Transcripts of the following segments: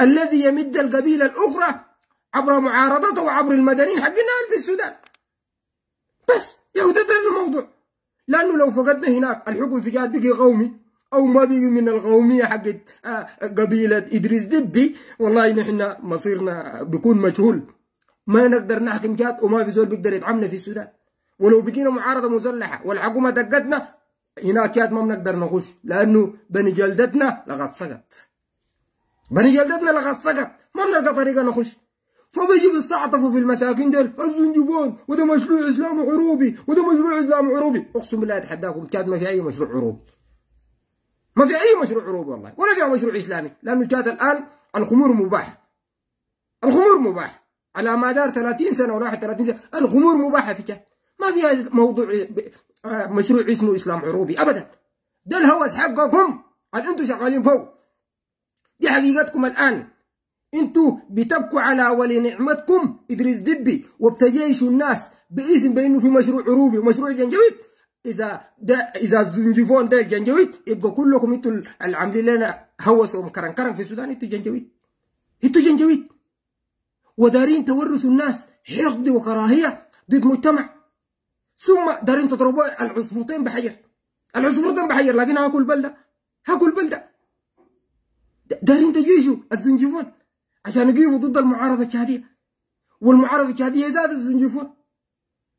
الذي يمد القبيلة الأخرى عبر معارضته وعبر المدنيين حقنا في السودان بس يهدد الموضوع لأنه لو فقدنا هناك الحكم في جهات بقي قومي او ما بقي من القوميه حقت آه، قبيله ادريس دبي والله نحن مصيرنا بيكون مجهول ما نقدر نحكم جات وما في زول بيقدر يدعمنا في السودان ولو بقينا معارضه مسلحه والحكومه دقتنا هناك جات ما بنقدر نخش لانه بني جلدتنا لقد سقط بني جلدتنا لغصقك ما بنلقى طريقة نخش فبيجي بيستعطفوا في المساكين دول الزنجفون وده مشروع اسلام عروبي وده مشروع اسلام عروبي اقسم بالله اتحداكم كاد ما في اي مشروع عروبي ما في اي مشروع عروبي والله ولا في مشروع اسلامي لانه كاد الان الخمور مباح الخمور مباح على مدار 30 سنه ولا 31 سنه الخمور مباحه في كاد ما فيها موضوع آه، مشروع اسمه اسلام عروبي ابدا ده الهوس حقكم اللي انتم شغالين فوق دي حقيقتكم الآن انتو بتبكوا على ولي نعمتكم إدريس دبي وبتجيشوا الناس باسم بأنه في مشروع عروبي ومشروع جنجويت إذا ده إذا الزنجفون ده الجنجويت يبقى كلكم انتو العاملين لنا هوس ومكرنكرن في السودان انتو جنجويت انتو جنجويت ودارين تورثوا الناس حقد وكراهية ضد مجتمع ثم دارين تضربوا العصفورتين بحجر العصفورتين بحجر لكن هاكل بلدة هاكل بلدة دارين تجيشوا الزنجفون عشان يقفوا ضد المعارضة الجهادية والمعارضة الجهادية زاد الزنجفون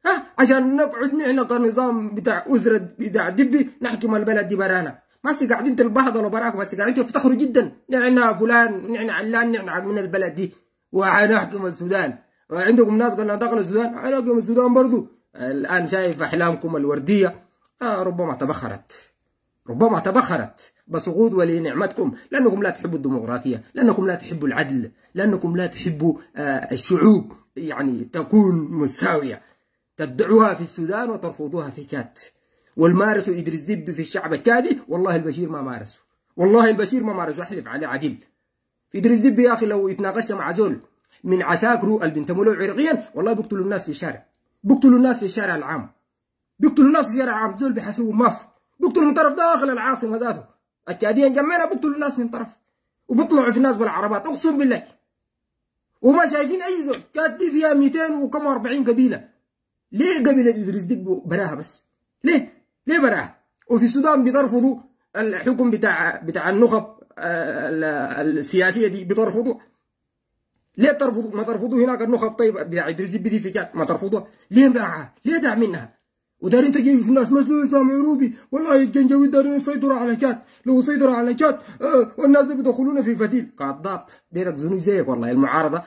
ها عشان نقعد نعلق النظام بتاع أسرة بتاع دبي نحكم البلد دي برانا ما سي قاعدين تلبهضلوا براكم ما سي قاعدين تفتخروا جدا نعنا فلان نعنا علان نعنا من البلد دي وحنحكم السودان وعندكم ناس قالوا دخلوا السودان حنحكم السودان برضو الآن شايف أحلامكم الوردية آه ربما تبخرت ربما تبخرت بسقوط ولي نعمتكم لأنكم لا تحبوا الديمقراطية لأنكم لا تحبوا العدل لأنكم لا تحبوا آه، الشعوب يعني تكون مساوية تدعوها في السودان وترفضوها في كات والمارس إدريس دبي في الشعب الكادي والله البشير ما مارسوا والله البشير ما مارسوا أحلف عليه عديل في إدريس دبي يا أخي لو اتناقشت مع زول من عساكره البنت مولو عرقيا والله بيقتلوا الناس في الشارع بيقتلوا الناس في الشارع العام بيقتلوا الناس في الشارع العام زول بيحاسبوا ماف بقتلوا من طرف داخل العاصمه ذاته التاديين جمعنا بقتلوا الناس من طرف وبيطلعوا في الناس بالعربات اقسم بالله وما شايفين اي زول كانت دي فيها 200 وكم 40 قبيله ليه قبيله ادريس دي براها بس ليه ليه براها وفي السودان بيرفضوا الحكم بتاع بتاع النخب السياسيه دي بترفضوا ليه ترفضوا ما ترفضوا هناك النخب طيب بتاع ادريس دي في جات ما ترفضوا ليه معها ليه داعمينها ودارين تجيب في الناس مثله اسلام عروبي والله الجنجاوي دارين يسيطروا على شات لو سيطروا على شات آه والناس بيدخلونا في فتيل كذاب ديرك زنوج زيك والله المعارضه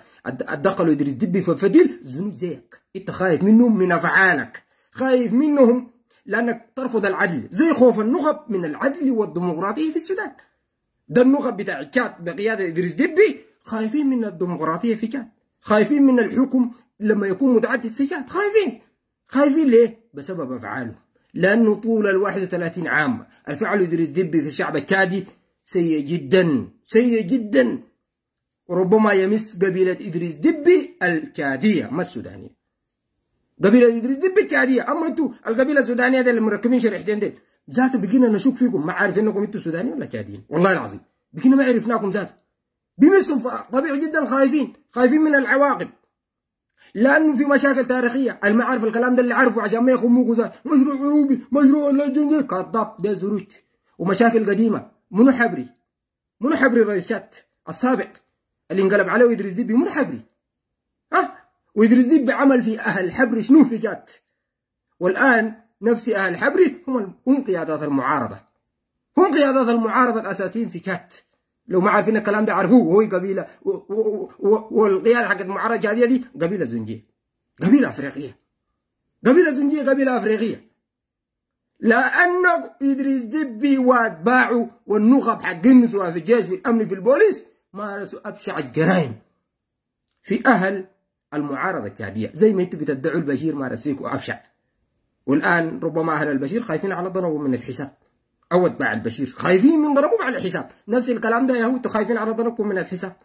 دخلوا ادريس دبي في فتيل زنوج زيك انت خايف منهم من افعالك خايف منهم لانك ترفض العدل زي خوف النخب من العدل والديمقراطيه في السودان ده النخب بتاع كات بقياده ادريس دبي خايفين من الديمقراطيه في كات خايفين من الحكم لما يكون متعدد في كات خايفين خايفين ليه؟ بسبب أفعاله لأنه طول ال 31 عام الفعل إدريس دبي في الشعب الكادي سيء جدا سيء جدا وربما يمس قبيلة إدريس دبي الكادية ما السودانية قبيلة إدريس دبي الكادية أما أنتوا القبيلة السودانية دي اللي مركبين شريحتين دي ذاته بقينا نشك فيكم ما عارفين انكم انتوا سودانيين ولا كاديين والله العظيم بقينا ما عرفناكم ذاته بمسهم طبيعي جدا خايفين خايفين من العواقب لانه في مشاكل تاريخيه المعارف الكلام ده اللي عارفه عشان ما يخموكوا مشروع عروبي مشروع الجندي كذاب ده زروج ومشاكل قديمه منو حبري منو حبري الرئيس شات السابق اللي انقلب عليه ويدرس ديبي منو حبري ها أه؟ وادريس ديبي عمل في اهل حبري شنو في جات والان نفس اهل حبري هم هم قيادات المعارضه هم قيادات المعارضه الاساسيين في جات لو ما عارفين الكلام ده عرفوه هو قبيله والقياده حقت المعرج هذه دي قبيله زنجيه قبيله افريقيه قبيله زنجيه قبيله افريقيه لأن إدريس دبي وأتباعه والنخب حقهم سواء في الجيش في الأمن في البوليس مارسوا أبشع الجرائم في أهل المعارضة الشادية زي ما أنتم بتدعوا البشير مارس فيكم أبشع والآن ربما أهل البشير خايفين على ضربه من الحساب او اتباع البشير خايفين من ضربهم على الحساب نفس الكلام ده يا خايفين على ضربكم من الحساب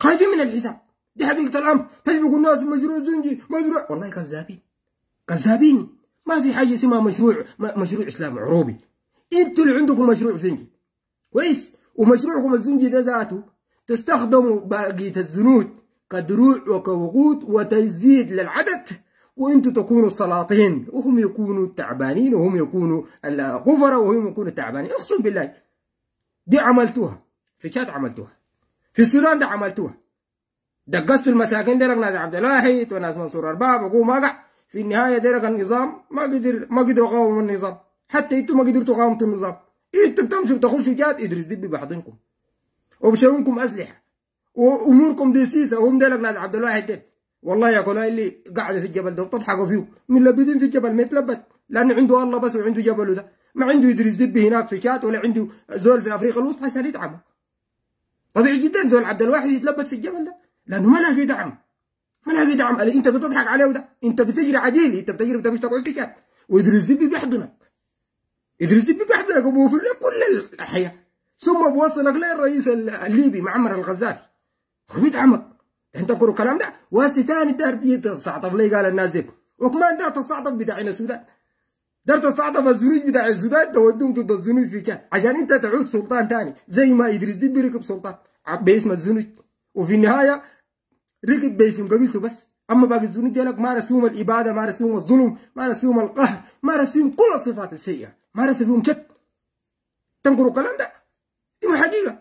خايفين من الحساب دي حقيقه الامر تسبق الناس مشروع زنجي مشروع والله كذابين كذابين ما في حاجه اسمها مشروع مشروع اسلام عروبي انتوا اللي عندكم مشروع زنجي كويس ومشروعكم الزنجي ده ذاته تستخدموا باقي الزنود كدروع وكوقود وتزيد للعدد وانتم تكونوا السلاطين وهم يكونوا تعبانين وهم يكونوا الغفره وهم يكونوا تعبانين اقسم بالله دي عملتوها في تشاد عملتوها في السودان ده عملتوها دقستوا المساكين ديرك ناس عبد الواحد وناس منصور ارباب وقوم وقع في النهايه ديرك النظام ما قدر ما قدروا يقاوموا النظام حتى انتوا ما قدرتوا تقاوموا النظام انتوا بتمشوا بتخشوا جاد ادرس دبي بحضنكم وبشاونكم اسلحه واموركم دسيسه وهم ديرك ناس عبد الواحد ده والله يا كنا اللي قاعدة في الجبل ده وتضحكوا فيه لبدين في الجبل ما يتلبد لأنه عنده الله بس وعنده جبله ده ما عنده يدرس دبي هناك في شات ولا عنده زول في أفريقيا الوسطى عشان يدعمه طبيعي جدا زول عبد الواحد يتلبد في الجبل ده لأنه ما لاقي دعم ما لاقي دعم قال أنت بتضحك عليه وده أنت بتجري عديل أنت بتجري أنت مش تقعد في شات ويدرس دبي بيحضنك يدرس دبي بيحضنك وبيوفر لك كل الحياة ثم بوصلك للرئيس الليبي معمر الغزالي وبيدعمك انت كرو الكلام ده واسي تاني دار دي تستعطف ليه قال الناس دي وكمان ده تستعطف بتاعنا السودان دار تستعطف الزنوج بتاع السودان تودهم ضد الزنوج في كان عشان انت تعود سلطان تاني زي ما يدرس دي بيركب سلطان باسم الزنوج وفي النهايه ركب باسم قبيلته بس اما باقي الزنوج قال لك مارس الاباده ما رسوم الظلم ما رسوم القهر ما رسوم كل الصفات السيئه ما رسوم شك تنقروا الكلام ده دي ما حقيقه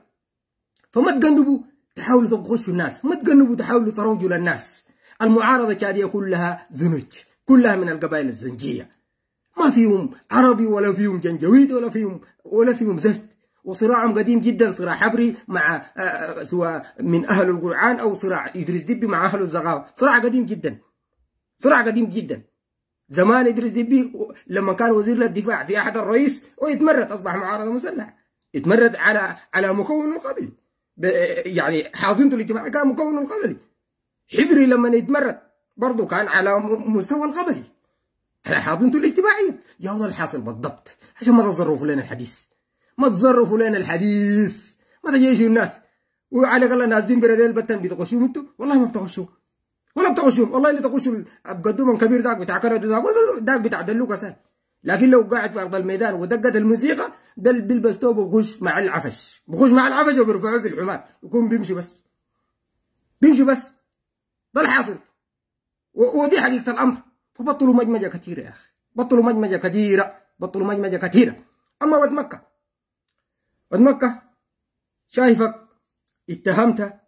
فما تقندبوا تحاولوا تغشوا الناس ما تجنبوا تحاولوا تروجوا للناس المعارضة الشعبية كلها زنوج كلها من القبائل الزنجية ما فيهم عربي ولا فيهم جنجويد ولا فيهم ولا فيهم زفت وصراعهم قديم جدا صراع حبري مع آه، آه، سواء من أهل القرآن أو صراع إدريس دبي مع أهل الزغاوة صراع قديم جدا صراع قديم جدا زمان إدريس دبي لما كان وزير للدفاع في أحد الرئيس ويتمرد أصبح معارضة مسلحة يتمرد على على مكون قبيل يعني حاضنته الاجتماع كان مكون القبلي حبري لما يتمرد برضه كان على مستوى القبلي على حاضنته الاجتماعية يا الله الحاصل بالضبط عشان ما تظرفوا لنا الحديث ما تظرفوا لنا الحديث ما تجيشوا الناس وعلى الاقل الناس دين براديل بتن بتغشوهم انتوا والله ما بتغشوهم ولا بتغشوهم والله اللي تغشوا بقدومهم الكبير داك بتاع كندا داك, بتاع دلوكا لكن لو قاعد في ارض الميدان ودقت الموسيقى ده اللي بيلبس ثوب بخش مع العفش بخش مع العفش وبيرفعوه في الحمام يكون بيمشي بس بيمشي بس ده الحاصل ودي حقيقه الامر فبطلوا مجمجه كثيره يا اخي بطلوا مجمجه كثيره بطلوا مجمجه كثيره اما ود مكه ود مكه شايفك اتهمت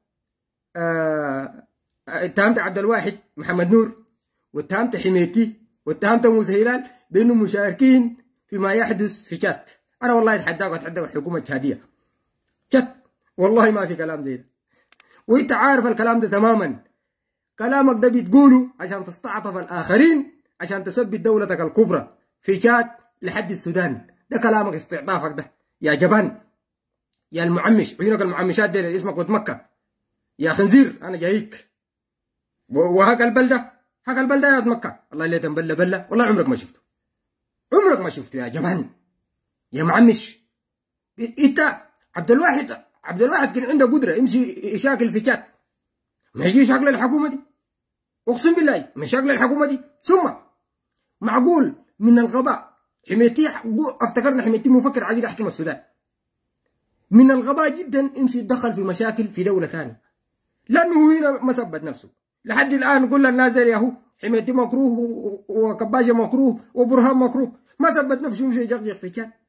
آه اتهمت عبد الواحد محمد نور واتهمت حميتي واتهمت موسى هلال بانهم مشاركين فيما يحدث في شات انا والله اتحداك واتحداك الحكومه التشاديه جد والله ما في كلام زي ده وانت عارف الكلام ده تماما كلامك ده بتقوله عشان تستعطف الاخرين عشان تثبت دولتك الكبرى في تشاد لحد السودان ده كلامك استعطافك ده يا جبان يا المعمش عيونك المعمشات دي اسمك اسمك وتمكة يا خنزير انا جايك وهاك البلده هاك البلده يا مكه الله اللي تنبله بله والله عمرك ما شفته عمرك ما شفته يا جبان يا معمش انت عبد الواحد عبد الواحد كان عنده قدره يمشي يشاكل في كات ما يجي يشاكل الحكومه دي اقسم بالله ما مشاكل الحكومه دي ثم معقول من الغباء حميتي افتكرنا حميتي مفكر عادي يحكم السودان من الغباء جدا يمشي يتدخل في مشاكل في دوله ثانيه لانه هنا ما ثبت نفسه لحد الان كل الناس يا هو حميتي مكروه وكباجه مكروه وبرهان مكروه ما ثبت نفسه يمشي يجغجغ في كات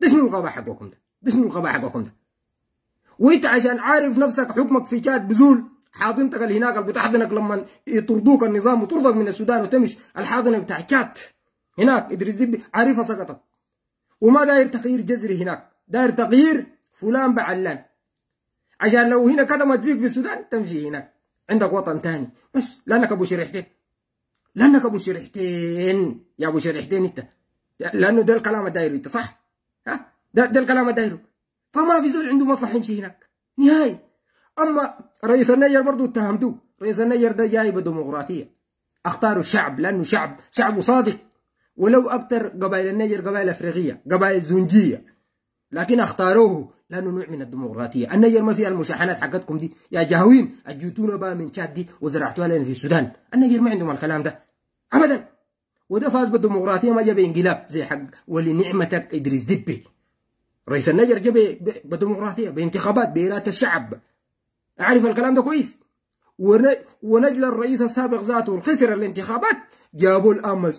ده شنو الغباء حقكم ده ده شنو الغباء حقكم ده وانت عشان عارف نفسك حكمك في كاد بزول حاضنتك اللي هناك اللي بتحضنك لما يطردوك النظام وترضك من السودان وتمشي الحاضنه بتاع كات هناك ادريس ديبي عارفها سقطت وما داير تغيير جذري هناك داير تغيير فلان بعلان عشان لو هنا كدمت فيك في السودان تمشي هناك عندك وطن ثاني بس لانك ابو شريحتين لانك ابو شريحتين يا ابو شريحتين انت لانه ده الكلام الداير انت صح ها ده, ده الكلام دايره فما في زول عنده مصلحه يمشي هناك نهائي اما رئيس النيجر برضه اتهمتوه رئيس النيجر ده جاي بديمقراطيه اختاروا الشعب لانه شعب شعبه صادق ولو اكثر قبائل النيجر قبائل افريقيه قبائل زنجيه لكن اختاروه لانه نوع من الديمقراطيه النيجر ما فيها المشاحنات حقتكم دي يا جهوين اجيتونا بقى من شاد دي وزرعتوها لنا في السودان النيجر ما عندهم الكلام ده ابدا وده فاز بالديمقراطيه ما جاب انقلاب زي حق ولي نعمتك ادريس دبي رئيس النجر جاب بالديمقراطيه بانتخابات باراده الشعب اعرف الكلام ده كويس ونجل الرئيس السابق ذاته خسر الانتخابات جابوا الان